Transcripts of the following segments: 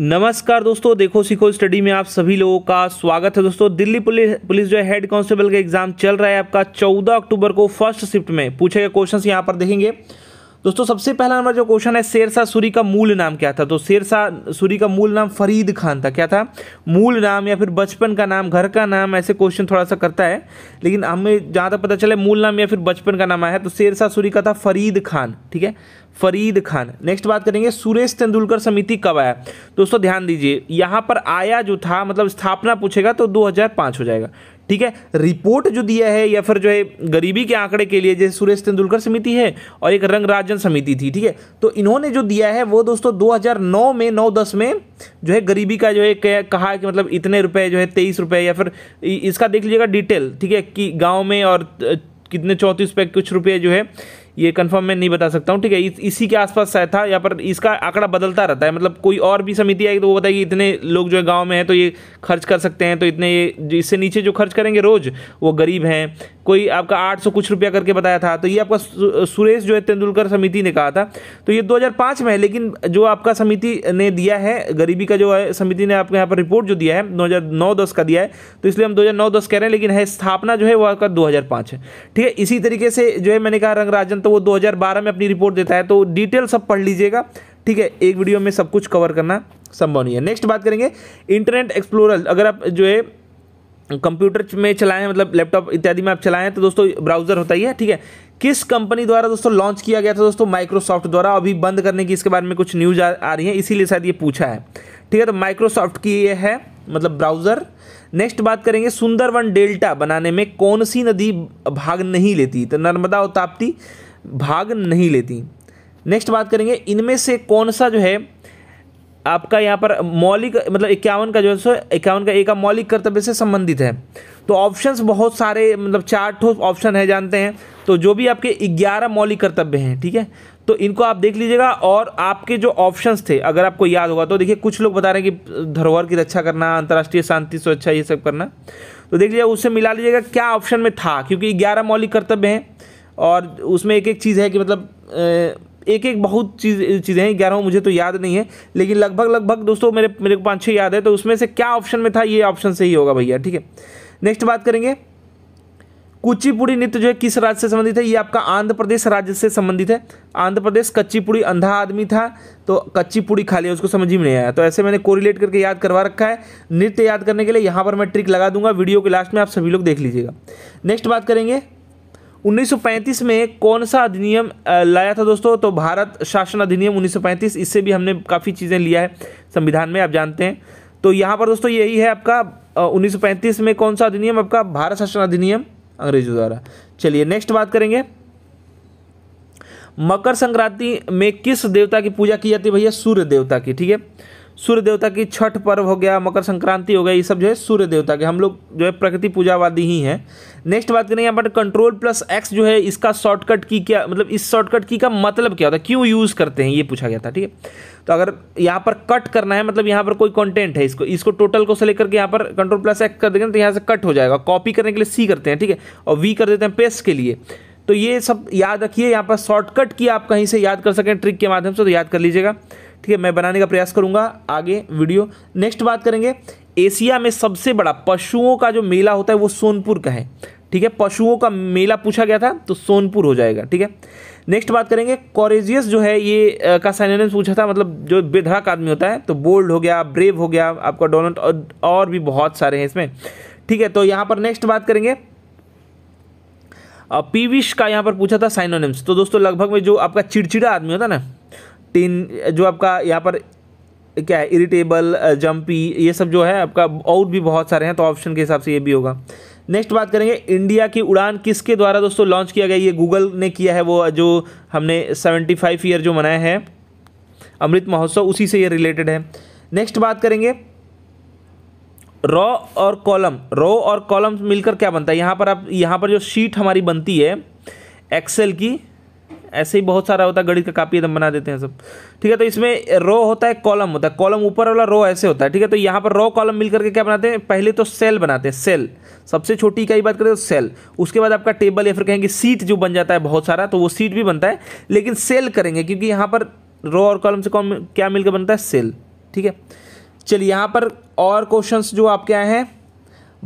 नमस्कार दोस्तों देखो सीखो स्टडी में आप सभी लोगों का स्वागत है दोस्तों दिल्ली पुलिस पुलिस जो है हेड कांस्टेबल का एग्जाम चल रहा है आपका 14 अक्टूबर को फर्स्ट शिफ्ट में पूछे गए क्वेश्चंस यहां पर देखेंगे दोस्तों सबसे पहला हमारा जो क्वेश्चन है शेरशाह सूरी का मूल नाम क्या था तो शेरशाह सूरी का मूल नाम फरीद खान था क्या था मूल नाम या फिर बचपन का नाम घर का नाम ऐसे क्वेश्चन थोड़ा सा करता है लेकिन हमें जहाँ तक पता चले मूल नाम या फिर बचपन का नाम आया तो शेरशाह सूरी का था फरीद खान ठीक है फरीद खान नेक्स्ट बात करेंगे सुरेश तेंदुलकर समिति कब आया दोस्तों ध्यान दीजिए यहाँ पर आया जो था मतलब स्थापना पूछेगा तो 2005 हो जाएगा ठीक है रिपोर्ट जो दिया है या फिर जो है गरीबी के आंकड़े के लिए जैसे सुरेश तेंदुलकर समिति है और एक रंगराजन समिति थी ठीक है तो इन्होंने जो दिया है वो दोस्तों 2009 में 9 10 में जो है गरीबी का जो है कहा है कि मतलब इतने रुपए जो है तेईस रुपये या फिर इसका देख लीजिएगा डिटेल ठीक है कि गाँव में और कितने चौंतीस रुपये कुछ रुपये जो है ये कंफर्म मैं नहीं बता सकता हूँ ठीक है इस, इसी के आसपास शायद था यहाँ पर इसका आंकड़ा बदलता रहता है मतलब कोई और भी समिति आएगी तो वो बताएगी इतने लोग जो है गाँव में हैं तो ये खर्च कर सकते हैं तो इतने ये इससे नीचे जो खर्च करेंगे रोज़ वो गरीब हैं कोई आपका 800 कुछ रुपया करके बताया था तो ये आपका सुरेश जो है तेंदुलकर समिति ने कहा था तो ये 2005 में है लेकिन जो आपका समिति ने दिया है गरीबी का जो है समिति ने आपके यहाँ पर रिपोर्ट जो दिया है 2009-10 का दिया है तो इसलिए हम 2009-10 कह रहे हैं लेकिन है स्थापना जो है वो आपका 2005 है ठीक है इसी तरीके से जो है मैंने कहा रंगराजन तो वो दो में अपनी रिपोर्ट देता है तो डिटेल सब पढ़ लीजिएगा ठीक है एक वीडियो में सब कुछ कवर करना संभव नहीं है नेक्स्ट बात करेंगे इंटरनेट एक्सप्लोरर अगर आप जो है कंप्यूटर में चलाएं मतलब लैपटॉप इत्यादि में आप चलाएं तो दोस्तों ब्राउजर होता ही है ठीक है किस कंपनी द्वारा दोस्तों लॉन्च किया गया था दोस्तों माइक्रोसॉफ्ट द्वारा अभी बंद करने की इसके बारे में कुछ न्यूज आ, आ रही है इसीलिए शायद ये पूछा है ठीक है तो माइक्रोसॉफ्ट की ये है मतलब ब्राउजर नेक्स्ट बात करेंगे सुंदरवन डेल्टा बनाने में कौन सी नदी भाग नहीं लेती तो नर्मदा और ताप्ती भाग नहीं लेती नेक्स्ट बात करेंगे इनमें से कौन सा जो है आपका यहाँ पर मौलिक मतलब इक्यावन का जो है सो इक्यावन का ए का मौलिक कर्तव्य से संबंधित है तो ऑप्शंस बहुत सारे मतलब चार ठो ऑप्शन है जानते हैं तो जो भी आपके ग्यारह मौलिक कर्तव्य हैं ठीक है तो इनको आप देख लीजिएगा और आपके जो ऑप्शंस थे अगर आपको याद होगा तो देखिए कुछ लोग बता रहे हैं कि धरोहर की रक्षा करना अंतर्राष्ट्रीय शांति सुरक्षा ये सब करना तो देख लीजिएगा उससे मिला लीजिएगा क्या ऑप्शन में था क्योंकि ग्यारह मौलिक कर्तव्य हैं और उसमें एक एक चीज़ है कि मतलब एक एक बहुत चीज़ चीज़ें हैं ग्यारह मुझे तो याद नहीं है लेकिन लगभग लगभग दोस्तों मेरे मेरे को पाँच छः याद है तो उसमें से क्या ऑप्शन में था ये ऑप्शन से ही होगा भैया ठीक है नेक्स्ट बात करेंगे कुचिपुड़ी नृत्य जो है किस राज्य से संबंधित है ये आपका आंध्र प्रदेश राज्य से संबंधित है आंध्र प्रदेश कच्चीपुड़ी अंधा आदमी था तो कच्चीपुड़ी खाली है उसको समझ में नहीं आया तो ऐसे मैंने कोरिलेट करके याद करवा रखा है नृत्य याद करने के लिए यहाँ पर मैं ट्रिक लगा दूंगा वीडियो के लास्ट में आप सभी लोग देख लीजिएगा नेक्स्ट बात करेंगे 1935 में कौन सा अधिनियम लाया था दोस्तों तो भारत शासन अधिनियम 1935 इससे भी हमने काफ़ी चीज़ें लिया है संविधान में आप जानते हैं तो यहाँ पर दोस्तों यही है आपका 1935 में कौन सा अधिनियम आपका भारत शासन अधिनियम अंग्रेजों द्वारा चलिए नेक्स्ट बात करेंगे मकर संक्रांति में किस देवता की पूजा की जाती है भैया सूर्य देवता की ठीक है सूर्य देवता की छठ पर्व हो गया मकर संक्रांति हो गया ये सब जो है सूर्य देवता के हम लोग जो है प्रकृति पूजावादी ही हैं नेक्स्ट बात करें यहाँ पर कंट्रोल प्लस एक्स जो है इसका शॉर्टकट की क्या मतलब इस शॉर्टकट की का मतलब क्या होता है क्यों यूज़ करते हैं ये पूछा गया था ठीक है तो अगर यहाँ पर कट करना है मतलब यहाँ पर कोई कंटेंट है इसको इसको टोटल को से लेकर के यहाँ पर कंट्रोल प्लस एक्स कर देंगे तो यहाँ से कट हो जाएगा कॉपी करने के लिए सी करते हैं ठीक है और वी कर देते हैं पेस्ट के लिए तो ये सब याद रखिए यहाँ पर शॉर्टकट की आप कहीं से याद कर सकें ट्रिक के माध्यम से तो याद कर लीजिएगा ठीक है मैं बनाने का प्रयास करूंगा आगे वीडियो नेक्स्ट बात करेंगे एशिया में सबसे बड़ा पशुओं का जो मेला होता है वो सोनपुर का है ठीक है पशुओं का मेला पूछा गया था तो सोनपुर हो जाएगा ठीक है नेक्स्ट बात करेंगे कॉरेजियस जो है ये आ, का साइनेम पूछा था मतलब जो बेधड़क आदमी होता है तो बोल्ड हो गया ब्रेव हो गया आपका डोनल्ड और, और भी बहुत सारे हैं इसमें ठीक है तो यहाँ पर नेक्स्ट बात करेंगे पीविश का यहाँ पर पूछा था साइनोनिम्स तो दोस्तों लगभग में जो आपका चिड़चिड़ा आदमी होता है ना टिन जो आपका यहाँ पर क्या है इरिटेबल जंपी ये सब जो है आपका और भी बहुत सारे हैं तो ऑप्शन के हिसाब से ये भी होगा नेक्स्ट बात करेंगे इंडिया की उड़ान किसके द्वारा दोस्तों लॉन्च किया गया ये गूगल ने किया है वो जो हमने सेवेंटी फाइव ईयर जो मनाया है अमृत महोत्सव उसी से ये रिलेटेड है नेक्स्ट बात करेंगे रॉ और कॉलम रॉ और कॉलम मिलकर क्या बनता है यहाँ पर आप यहाँ पर जो शीट हमारी बनती है एक्सेल की ऐसे ही बहुत सारा होता है गणित का कापी एकदम बना देते हैं सब ठीक है तो इसमें रो होता है कॉलम होता है कॉलम ऊपर वाला रो ऐसे होता है ठीक है तो यहाँ पर रो कॉलम मिल करके क्या बनाते हैं पहले तो सेल बनाते हैं सेल सबसे छोटी का ही बात करें तो सेल उसके बाद आपका टेबल या फिर कहेंगे सीट जो बन जाता है बहुत सारा तो वो सीट भी बनता है लेकिन सेल करेंगे क्योंकि यहाँ पर रो और कॉलम से कौन क्या मिलकर बनता है सेल ठीक है चलिए यहाँ पर और क्वेश्चंस जो आपके आए हैं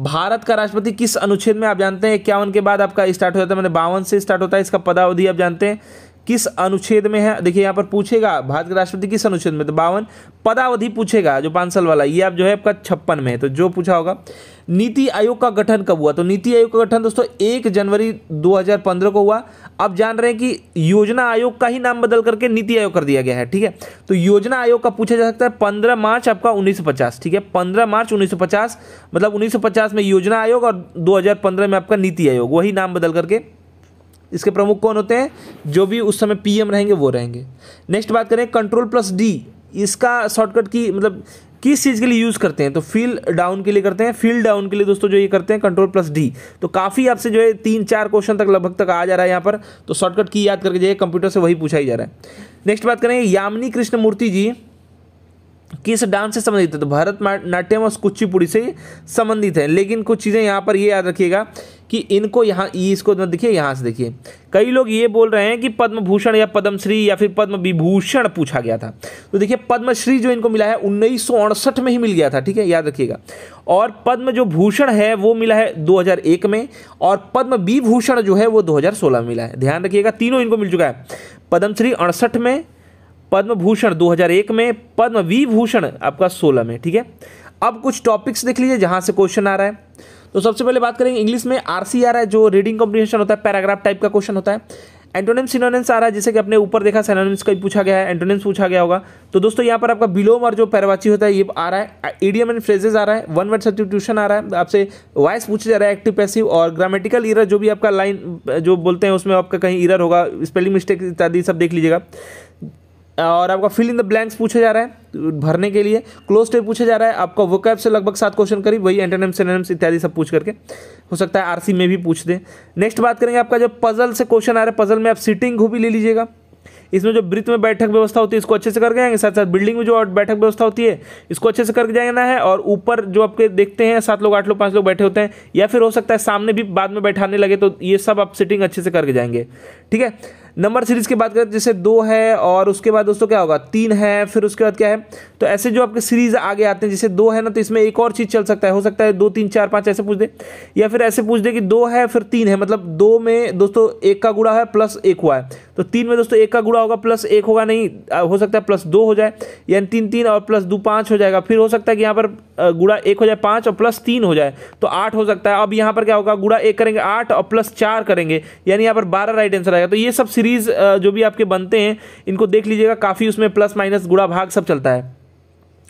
भारत का राष्ट्रपति किस अनुच्छेद में आप जानते हैं इक्यावन के बाद आपका स्टार्ट हो जाता है मैंने बावन से स्टार्ट होता है इसका पदावधि आप जानते हैं किस अनुच्छेद में है देखिए यहाँ पर पूछेगा भारत के राष्ट्रपति किस अनुच्छेद में तो बावन पदावधि पूछेगा जो पाँच साल वाला ये आप जो है आपका छप्पन में है तो जो पूछा होगा नीति आयोग का गठन कब हुआ तो नीति आयोग का गठन दोस्तों एक जनवरी 2015 को हुआ अब जान रहे हैं कि योजना आयोग का ही नाम बदल करके नीति आयोग कर दिया गया है ठीक है तो योजना आयोग का पूछा जा सकता है 15 मार्च आपका 1950 ठीक है 15 मार्च 1950 मतलब 1950 में योजना आयोग और 2015 में आपका नीति आयोग वही नाम बदल करके इसके प्रमुख कौन होते हैं जो भी उस समय पीएम रहेंगे वो रहेंगे नेक्स्ट बात करें कंट्रोल प्लस डी इसका शॉर्टकट की मतलब किस चीज़ के लिए यूज़ करते हैं तो फील डाउन के लिए करते हैं फील डाउन के लिए दोस्तों जो ये करते हैं कंट्रोल प्लस डी तो काफ़ी आपसे जो है तीन चार क्वेश्चन तक लगभग तक आ जा रहा है यहाँ पर तो शॉर्टकट की याद करके जाइए कंप्यूटर से वही पूछा ही जा रहा है नेक्स्ट बात करेंगे यामिनी कृष्णमूर्ति जी किस डांस से संबंधित है तो भारत नाट्यम और कुचिपुड़ी से संबंधित है लेकिन कुछ चीज़ें यहाँ पर ये याद रखिएगा कि इनको यहाँ इसको देखिए यहाँ से देखिए कई लोग ये बोल रहे हैं कि पद्म भूषण या पद्मश्री या फिर पद्म विभूषण पूछा गया था तो देखिए पद्मश्री जो इनको मिला है उन्नीस में ही मिल गया था ठीक है याद रखिएगा और पद्म जो भूषण है वो मिला है 2001 में और पद्म विभूषण जो है वो 2016 में मिला है ध्यान रखिएगा तीनों इनको मिल चुका है पद्मश्री अड़सठ में पद्म भूषण दो में पद्म विभूषण आपका सोलह में ठीक है अब कुछ टॉपिक्स देख लीजिए जहाँ से क्वेश्चन आ रहा है तो सबसे पहले बात करेंगे इंग्लिश में आर सी है जो रीडिंग कॉम्प्रीहेंशन होता है पैराग्राफ टाइप का क्वेश्चन होता है एंटोनिम्स सिनोनिम्स आ रहा है जैसे कि अपने ऊपर देखा सिनोनिम्स का पूछा गया है एंटोनिम्स पूछा गया होगा तो दोस्तों यहाँ पर आपका बिलोम और जो पैरवाची होता है ये आ रहा है ईडीएम एंड फ्रेजेज आ रहा है वन वर्ड सब्सटीट्यूशन आ रहा है आपसे वॉइस पूछा जा रहा है एक्टिव पैसिव और ग्रामेटिकल ईरर जो भी आपका लाइन जो बोलते हैं उसमें आपका कहीं ईरर होगा स्पेलिंग मिस्टेक इत्यादि सब देख लीजिएगा और आपका फिल इन द ब्लैंक्स पूछा जा रहा है तो भरने के लिए क्लोज टेप पूछा जा रहा है आपका वो कैप से लगभग सात क्वेश्चन करीब वही एंटेनम सेनेम्स इत्यादि सब पूछ करके हो सकता है आरसी में भी पूछ दें नेक्स्ट बात करेंगे आपका जो पजल से क्वेश्चन आ रहा है पजल में आप सीटिंग घूबी ले लीजिएगा इसमें जो वृत्त में बैठक व्यवस्था होती है इसको अच्छे से करके जाएंगे साथ साथ बिल्डिंग में जो बैठक व्यवस्था होती है इसको अच्छे से करके जाना है और ऊपर जो आपके देखते हैं सात लोग आठ लोग पांच लोग बैठे होते हैं या फिर हो सकता है सामने भी बाद में बैठाने लगे तो ये सब आप सिटिंग अच्छे से करके जाएंगे ठीक है नंबर सीरीज की बात करें जैसे दो है और उसके बाद दोस्तों क्या होगा तीन है फिर उसके बाद क्या है तो ऐसे जो आपके सीरीज आगे आते हैं जैसे दो है ना तो इसमें एक और चीज़ चल सकता है हो सकता है दो तीन चार पांच ऐसे पूछ दे या फिर ऐसे पूछ दे कि दो है फिर तीन है मतलब दो में दोस्तों एक का गुड़ा है प्लस एक हुआ है तो तीन में दोस्तों एक का गुड़ा पूरा होगा प्लस एक होगा नहीं हो सकता है प्लस दो हो जाए यानी तीन तीन और प्लस दो पाँच हो जाएगा फिर हो सकता है कि यहाँ पर गुड़ा एक हो जाए पाँच और प्लस तीन हो जाए तो आठ हो सकता है अब यहाँ पर क्या होगा गुड़ा एक करेंगे आठ और प्लस चार करेंगे यानी यहाँ पर बारह राइट आंसर आएगा तो ये सब सीरीज़ जो भी आपके बनते हैं इनको देख लीजिएगा काफ़ी उसमें प्लस माइनस गुड़ा भाग सब चलता है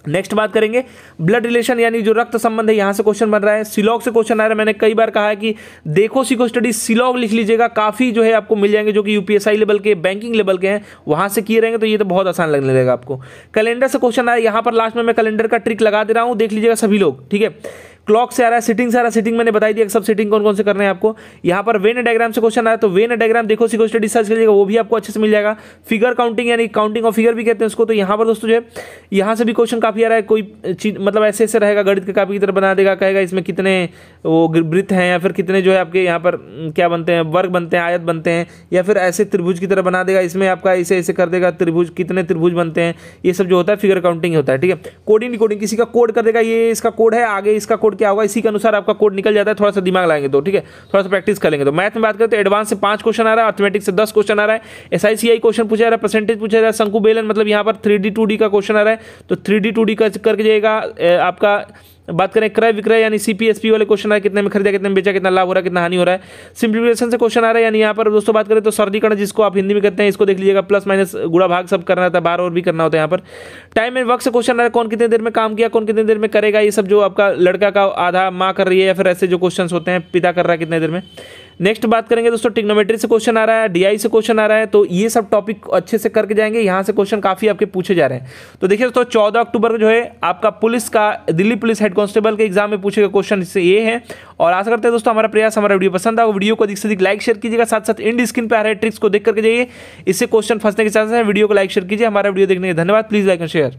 नेक्स्ट बात करेंगे ब्लड रिलेशन यानी जो रक्त संबंध है यहाँ से क्वेश्चन बन रहा है सिलॉग से क्वेश्चन आ रहा है मैंने कई बार कहा है कि देखो सीखो स्टडी सिलॉग लिख लीजिएगा काफ़ी जो है आपको मिल जाएंगे जो कि यूपीएसआई लेवल के बैंकिंग लेवल के हैं वहां से किए रहेंगे तो ये तो बहुत आसान लगने लगेगा आपको कैलेंडर से क्वेश्चन आया यहां पर लास्ट में मैं कैलेंडर का ट्रिक लगा दे रहा हूं देख लीजिएगा सभी लोग ठीक है क्लॉक से आ रहा है सिटिंग से आ रहा है सिटिंग मैंने बताई दिया सब सिटिंग कौन कौन से करने हैं आपको यहाँ पर वेन डायग्राम से क्वेश्चन आया तो वेन डायग्राम देखो सीखो स्टडी सर्च करिएगा वो भी आपको अच्छे से मिल जाएगा फिगर काउंटिंग यानी काउंटिंग ऑफ फिगर भी कहते हैं उसको तो यहाँ पर दोस्तों जो है यहाँ से भी क्वेश्चन काफ़ी आ रहा है कोई चीज मतलब ऐसे ऐसे रहेगा गणित के काफ़ी की तरह बना देगा कहेगा इसमें कितने वो वृत्त हैं या फिर कितने जो है आपके यहाँ पर क्या बनते हैं वर्ग बनते हैं आयत बनते हैं या फिर ऐसे त्रिभुज की तरह बना देगा इसमें आपका ऐसे ऐसे कर देगा त्रिभुज कितने त्रिभुज बनते हैं ये सब जो होता है फिगर काउंटिंग होता है ठीक है कोडिंग रिकॉर्डिंग किसी का कोड कर देगा ये इसका कोड है आगे इसका कोड क्या होगा इसी के अनुसार आपका कोड निकल जाता है थोड़ा सा दिमाग लाएंगे तो ठीक है थोड़ा सा प्रैक्टिस करेंगे तो मैथ में बात करें तो एडवांस से पांच क्वेश्चन आ रहा है अर्थमेटिक से दस क्वेश्चन आ रहा है एस क्वेश्चन पूछा जा रहा है परसेंटेज पूछा जा रहा है शंकु बेलन मतलब यहाँ पर थ्री डी का क्वेश्चन आ रहा है तो थ्री डी का करके जाएगा आपका बात करें क्रय विक्रय यानी सीपीएसपी वाले क्वेश्चन आए कितने में खरीदा कितने में बेचा कितना लाभ हो रहा है कितना हानि हो रहा है सिंप्लीफिकेशन से क्वेश्चन आ रहा है यानी यहाँ पर दोस्तों बात करें तो सर्दीकरण जिसको आप हिंदी में कहते हैं इसको देख लीजिएगा प्लस माइनस गुड़ा भाग सब करना था बार और भी करना होता है यहाँ पर टाइम एंड वक्त से क्वेश्चन आ रहा है कौन कितने देर में काम किया कौन कितने देर में करेगा ये सब जो आपका लड़का का आधा माँ कर रही है या फिर ऐसे जो क्वेश्चन होते हैं पिता कर रहा है कितने देर में नेक्स्ट बात करेंगे दोस्तों टिग्नोमेट्री से क्वेश्चन आ रहा है डीआई से क्वेश्चन आ रहा है तो ये सब टॉपिक अच्छे से करके जाएंगे यहाँ से क्वेश्चन काफ़ी आपके पूछे जा रहे हैं तो देखिए दोस्तों चौदह अक्टूबर को जो है आपका पुलिस का दिल्ली पुलिस हेड कॉन्स्टेबल के एग्जाम में पूछे गए क्वेश्चन इससे ये है और आशा करते हैं दोस्तों हमारा प्रयास हमारा वीडियो पसंद आओ वीडियो को अधिक से अधिक लाइक शेयर कीजिएगा साथ साथ इंड स्क्रीन पर आ रहे ट्रिक्स को देख करके जाइए इससे क्वेश्चन फंसने के चांस है वीडियो को लाइक शेयर कीजिए हमारा वीडियो देखने के धन्यवाद प्लीज़ लाइक एंड शेयर